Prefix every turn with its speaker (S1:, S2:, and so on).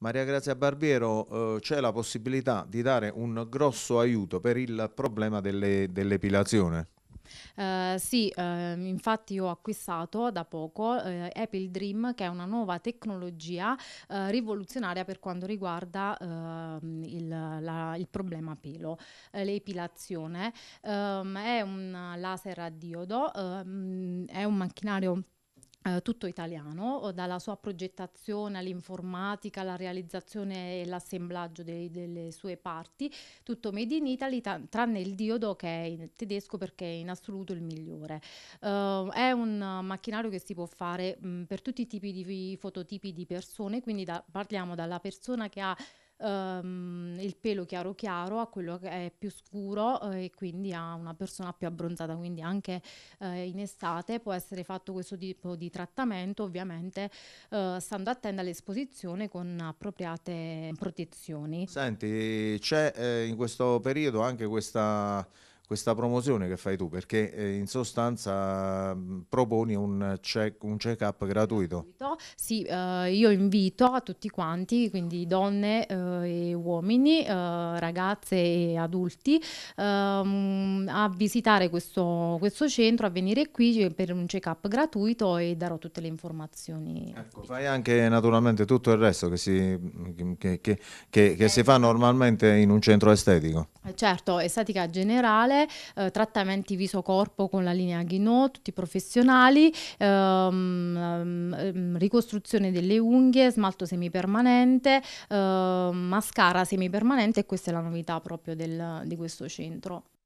S1: Maria Grazia Barbiero, eh, c'è la possibilità di dare un grosso aiuto per il problema dell'epilazione?
S2: Uh, sì, uh, infatti ho acquistato da poco uh, Apple Dream che è una nuova tecnologia eh, rivoluzionaria per quanto riguarda ehm, il, la, il, problema pelo, l'epilazione. Um, è un laser a diodo, um, è un macchinario eh, tutto italiano, dalla sua progettazione all'informatica, alla realizzazione e l'assemblaggio dei, delle sue parti, tutto made in Italy, tra, tranne il diodo che è in tedesco perché è in assoluto il migliore. Uh, è un macchinario che si può fare mh, per tutti i tipi di fototipi di persone, quindi da, parliamo dalla persona che ha um, il pelo chiaro chiaro a quello che è più scuro eh, e quindi a una persona più abbronzata, quindi anche eh, in estate può essere fatto questo tipo di trattamento, ovviamente eh, stando attenta all'esposizione con appropriate protezioni.
S1: Senti, c'è eh, in questo periodo anche questa questa promozione che fai tu, perché eh, in sostanza mm, proponi un check, un check up gratuito.
S2: Sì, eh, io invito a tutti quanti, quindi donne eh, e uomini, eh, ragazze e adulti, ehm, a visitare questo, questo, centro, a venire qui eh, per un check up gratuito e darò tutte le informazioni. Ecco,
S1: fai anche naturalmente tutto il resto che si, che, che, che si fa normalmente in un centro estetico
S2: certo, estetica generale, eh, trattamenti viso-corpo con la linea Ghino, tutti professionali, ehm, ehm, ehm, ricostruzione delle unghie, smalto semipermanente, eh, mascara semipermanente e questa è la novità proprio del, di questo centro.